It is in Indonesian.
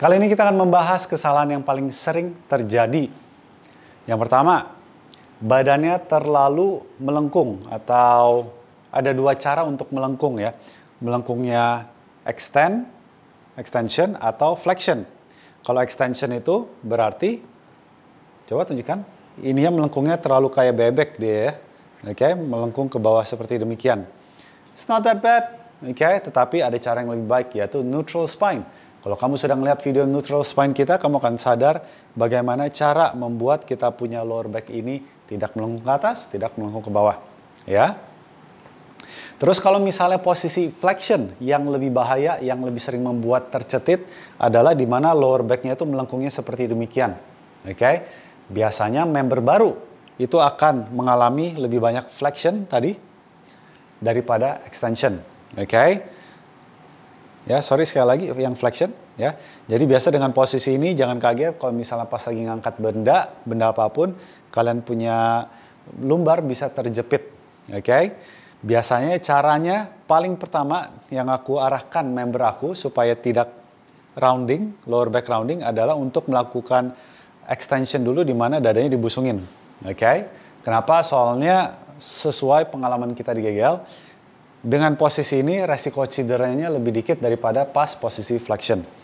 Kali ini kita akan membahas kesalahan yang paling sering terjadi. Yang pertama, badannya terlalu melengkung atau ada dua cara untuk melengkung ya. Melengkungnya extend, extension atau flexion. Kalau extension itu berarti coba tunjukkan ini yang melengkungnya terlalu kayak bebek dia ya. Oke, okay, melengkung ke bawah seperti demikian. It's not that bad. Oke, okay, tetapi ada cara yang lebih baik yaitu neutral spine kalau kamu sedang melihat video neutral spine kita, kamu akan sadar bagaimana cara membuat kita punya lower back ini tidak melengkung ke atas, tidak melengkung ke bawah. Ya. Terus kalau misalnya posisi flexion yang lebih bahaya, yang lebih sering membuat tercetit adalah di mana lower backnya itu melengkungnya seperti demikian. Oke, okay? biasanya member baru itu akan mengalami lebih banyak flexion tadi daripada extension. Oke. Okay? ya sorry sekali lagi yang flexion ya jadi biasa dengan posisi ini jangan kaget kalau misalnya pas lagi ngangkat benda benda apapun kalian punya lumbar bisa terjepit oke okay? biasanya caranya paling pertama yang aku arahkan member aku supaya tidak rounding lower back rounding adalah untuk melakukan extension dulu di mana dadanya dibusungin oke okay? kenapa soalnya sesuai pengalaman kita di GGL dengan posisi ini resiko cederanya lebih dikit daripada pas posisi flexion.